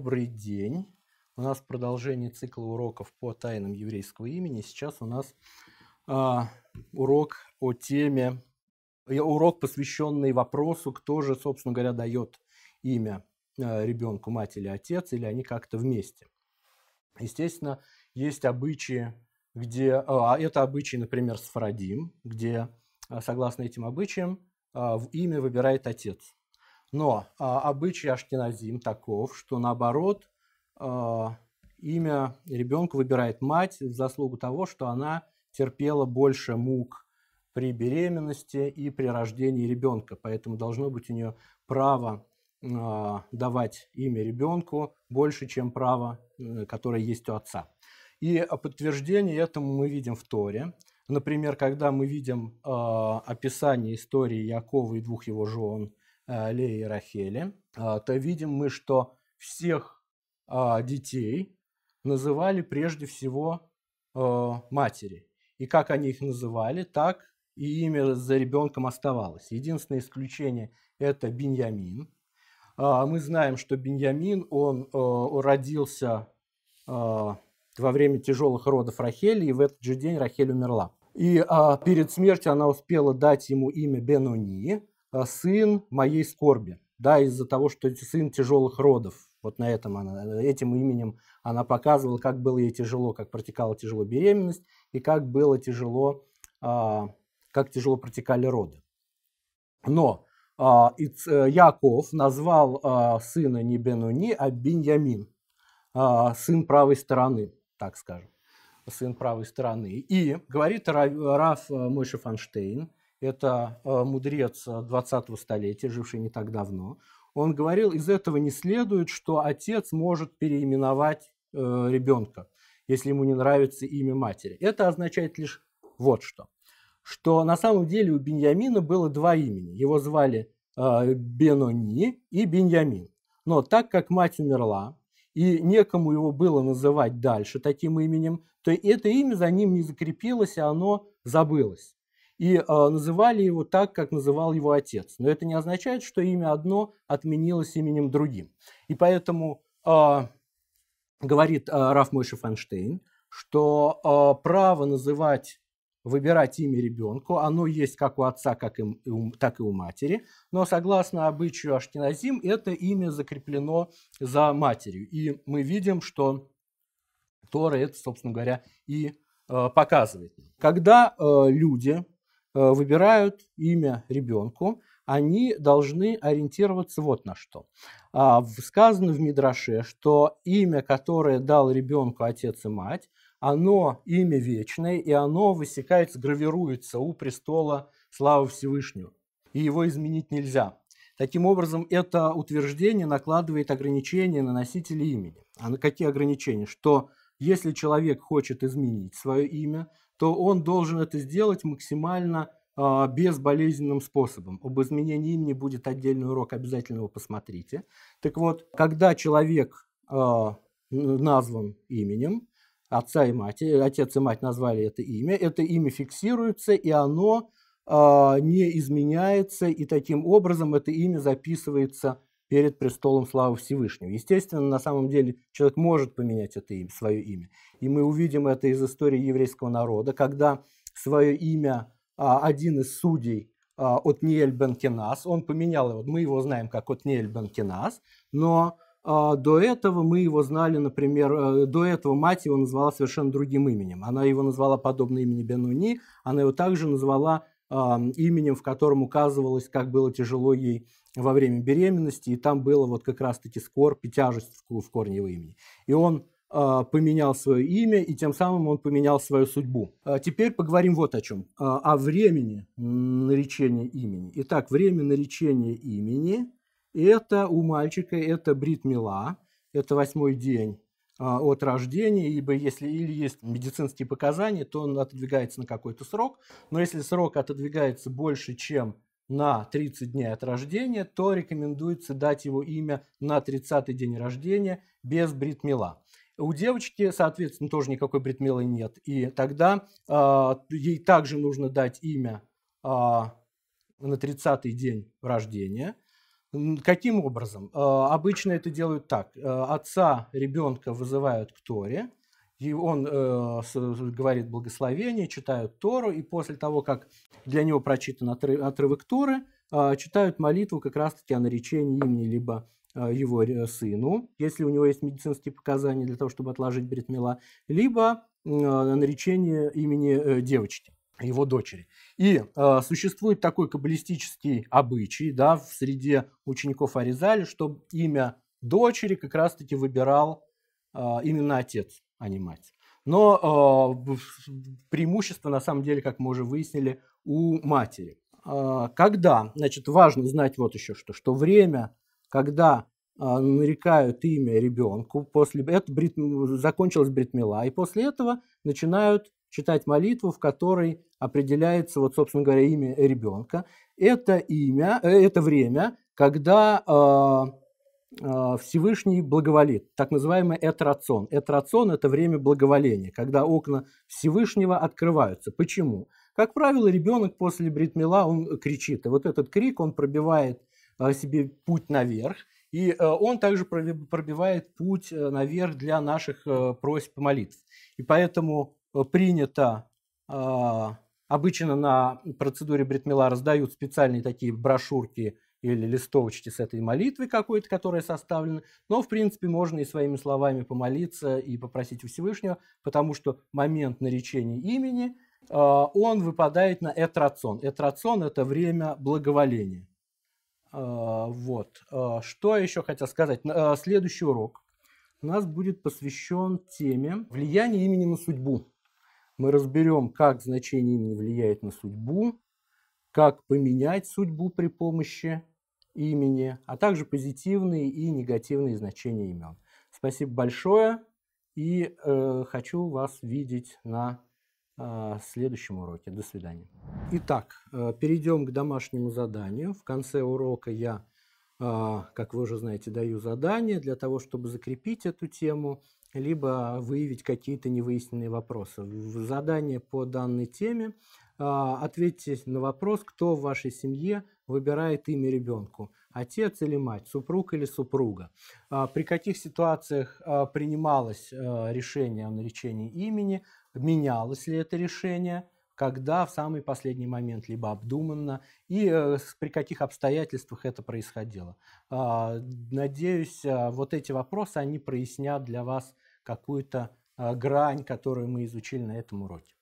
Добрый день! У нас продолжение цикла уроков по тайнам еврейского имени. Сейчас у нас э, урок о теме, э, урок, посвященный вопросу, кто же, собственно говоря, дает имя э, ребенку, мать или отец, или они как-то вместе. Естественно, есть обычаи, где... А э, это обычаи, например, с Фарадим, где, э, согласно этим обычаям, э, в имя выбирает отец – но а, обычай ашкеназим таков, что наоборот а, имя ребенка выбирает мать в заслугу того, что она терпела больше мук при беременности и при рождении ребенка. Поэтому должно быть у нее право а, давать имя ребенку больше, чем право, э, которое есть у отца. И подтверждение этому мы видим в Торе. Например, когда мы видим э, описание истории Якова и двух его жен – Э, Леи и Рахели, а, то видим мы, что всех а, детей называли прежде всего э, матери. И как они их называли, так и имя за ребенком оставалось. Единственное исключение – это Беньямин. А, мы знаем, что Беньямин, он э, родился во время тяжелых родов Рахели, и в этот же день Рахель умерла. И перед смертью она успела дать ему имя Бенуни, а, сын моей скорби, да, из-за того, что сын тяжелых родов. Вот на этом она, этим именем она показывала, как было ей тяжело, как протекала тяжело беременность и как было тяжело, а, как тяжело протекали роды. Но а, э, Яков назвал сына не Бенуни, а Беньямин, сын правой стороны, так скажем, сын правой стороны. И говорит Раф э, Мойши Фанштейн, это э, мудрец 20-го э, столетия, живший не так давно, он говорил, из этого не следует, что отец может переименовать э, ребенка, если ему не нравится имя матери. Это означает лишь вот что. Что на самом деле у Беньямина было два имени. Его звали Бенони и Беньямин. Но так как мать умерла, и некому его было называть дальше таким именем, то это имя за ним не закрепилось, и оно забылось и э, называли его так, как называл его отец. Но это не означает, что имя одно отменилось именем другим. И поэтому э, говорит э, Раф Мойша Фанштейн, что э, право называть, выбирать имя ребенку, оно есть как у отца, как и, у, так и у матери, но согласно обычаю Ашкиназим, это имя закреплено за матерью. И мы видим, что Тора это, собственно говоря, и э, показывает. Когда э, люди Э, выбирают имя ребенку, они должны ориентироваться вот на что. А, сказано в Мидраше, что имя, которое дал ребенку отец и мать, оно имя вечное, и оно высекается, гравируется у престола славы Всевышнего, и его изменить нельзя. Таким образом, это утверждение накладывает ограничения на носителя имени. А на какие ограничения? Что если человек хочет изменить свое имя, то он должен это сделать максимально а, безболезненным способом. Об изменении имени будет отдельный урок, обязательно его посмотрите. Так вот, когда человек а, назван именем, отца и мать, э, отец и мать назвали это имя, это имя фиксируется, и оно а, не изменяется, и таким образом это имя записывается перед престолом славы Всевышнего. Естественно, на самом деле человек может поменять это имя, свое имя. И мы увидим это из истории еврейского народа, когда свое имя а, один из судей а, Отниэль Бенкинас, он поменял его, мы его знаем как Отниэль Бенкинас, но а, до этого мы его знали, например, э, до этого мать его назвала совершенно другим именем. Она его назвала подобно имени Бенуни, она его также назвала именем, в котором указывалось, как было тяжело ей во время беременности, и там было вот как раз-таки скорбь и тяжесть в корне его имени. И он а, поменял свое имя, и тем самым он поменял свою судьбу. А теперь поговорим вот о чем. А, о времени наречения имени. Итак, время наречения имени – это у мальчика, это Брит Мила, это восьмой день а, от рождения, ибо если или есть медицинские показания, то он отодвигается на какой-то срок. Но если срок отодвигается больше, чем на 30 дней от рождения, то рекомендуется дать его имя на 30-й день рождения без бритмела. У девочки, соответственно, тоже никакой бритмела нет. И тогда э, ей также нужно дать имя э, на 30-й день рождения – Каким образом? Э, обычно это делают так. Э, отца ребенка вызывают к Торе, и он э, говорит благословение, читают Тору, и после того, как для него прочитан отрывок Торы, читают молитву как раз-таки о наречении имени либо его сыну, если у него есть медицинские показания для того, чтобы отложить бритмила, либо наречение имени девочки его дочери. И э, существует такой каббалистический обычай да, в среде учеников Аризали, что имя дочери как раз-таки выбирал э, именно отец, а не мать. Но э, преимущество, на самом деле, как мы уже выяснили, у матери. Э, когда, значит, важно знать вот еще что, что время, когда э, нарекают имя ребенку, после это брит, закончилась бритмила, и после этого начинают читать молитву, в которой определяется, вот, собственно говоря, имя ребенка. Это имя, э, это время, когда э, э, Всевышний благоволит, так называемый этрацион. Этрацион – это время благоволения, когда окна Всевышнего открываются. Почему? Как правило, ребенок после бритмела он кричит. И вот этот крик, он пробивает э, себе путь наверх, и э, он также пробивает путь э, наверх для наших просьб и молитв. И поэтому Э, принято а, Обычно на процедуре Бритмила раздают специальные такие брошюрки или листовочки с этой молитвой какой-то, которая составлена. Но, в принципе, можно и своими словами помолиться и попросить у Всевышнего, потому что момент наречения имени, э, он выпадает на этрацион. Этрацион – это время благоволения. Э, вот. Что я еще хотел сказать? Следующий урок у нас будет посвящен теме влияния имени на судьбу мы разберем, как значение имени влияет на судьбу, как поменять судьбу при помощи имени, а также позитивные и негативные значения имен. Спасибо большое и э, хочу вас видеть на э, следующем уроке. До свидания. Итак, э, перейдем к домашнему заданию. В конце урока я, э, как вы уже знаете, даю задание для того, чтобы закрепить эту тему либо выявить какие-то невыясненные вопросы. Задание по данной теме а, ответьте на вопрос, кто в вашей семье выбирает имя ребенку. Отец или мать, супруг или супруга. А, при каких ситуациях а, принималось решение о наречении имени, менялось ли это решение, когда в самый последний момент, либо обдуманно, и э, при каких обстоятельствах это происходило. Надеюсь, вот эти вопросы, они прояснят для вас какую-то а, грань, которую мы изучили на этом уроке.